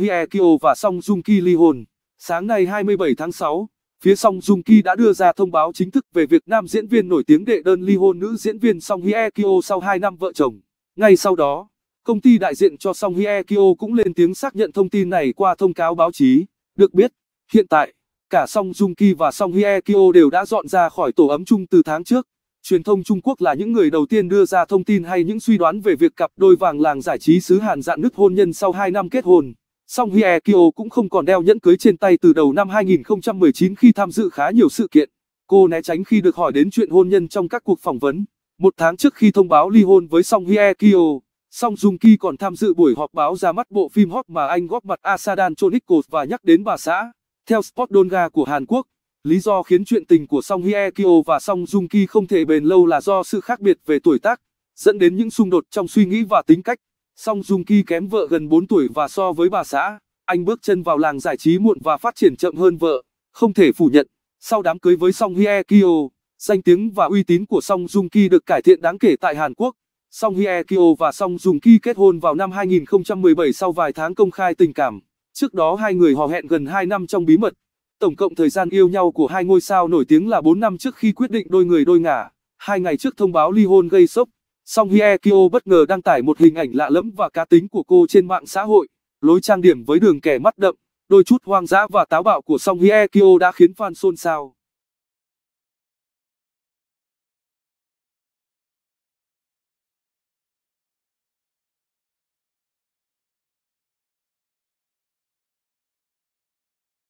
Hye Kyo và Song Joong Ki ly hôn. Sáng nay 27 tháng 6, phía Song Joong Ki đã đưa ra thông báo chính thức về việc nam diễn viên nổi tiếng đệ đơn ly hôn nữ diễn viên Song Hye Kyo sau 2 năm vợ chồng. Ngay sau đó, công ty đại diện cho Song Hye Kyo cũng lên tiếng xác nhận thông tin này qua thông cáo báo chí. Được biết, hiện tại, cả Song Joong Ki và Song Hye Kyo đều đã dọn ra khỏi tổ ấm chung từ tháng trước. Truyền thông Trung Quốc là những người đầu tiên đưa ra thông tin hay những suy đoán về việc cặp đôi vàng làng giải trí xứ Hàn dạn nứt hôn nhân sau 2 năm kết hôn. Song Hye Kyo cũng không còn đeo nhẫn cưới trên tay từ đầu năm 2019 khi tham dự khá nhiều sự kiện. Cô né tránh khi được hỏi đến chuyện hôn nhân trong các cuộc phỏng vấn. Một tháng trước khi thông báo ly hôn với Song Hye Kyo, Song Jung Ki còn tham dự buổi họp báo ra mắt bộ phim hot mà anh góp mặt Asadan Chronicles và nhắc đến bà xã. Theo Sport Donga của Hàn Quốc, lý do khiến chuyện tình của Song Hye Kyo và Song Jung Ki không thể bền lâu là do sự khác biệt về tuổi tác, dẫn đến những xung đột trong suy nghĩ và tính cách. Song Jung Ki kém vợ gần 4 tuổi và so với bà xã, anh bước chân vào làng giải trí muộn và phát triển chậm hơn vợ. Không thể phủ nhận, sau đám cưới với Song Hye Kyo, danh tiếng và uy tín của Song Jung Ki được cải thiện đáng kể tại Hàn Quốc. Song Hye Kyo và Song Jung Ki kết hôn vào năm 2017 sau vài tháng công khai tình cảm. Trước đó hai người hò hẹn gần 2 năm trong bí mật. Tổng cộng thời gian yêu nhau của hai ngôi sao nổi tiếng là 4 năm trước khi quyết định đôi người đôi ngả. Hai ngày trước thông báo ly hôn gây sốc, Song Hye Kyo bất ngờ đăng tải một hình ảnh lạ lẫm và cá tính của cô trên mạng xã hội. Lối trang điểm với đường kẻ mắt đậm, đôi chút hoang dã và táo bạo của Song Hye Kyo đã khiến fan xôn xao.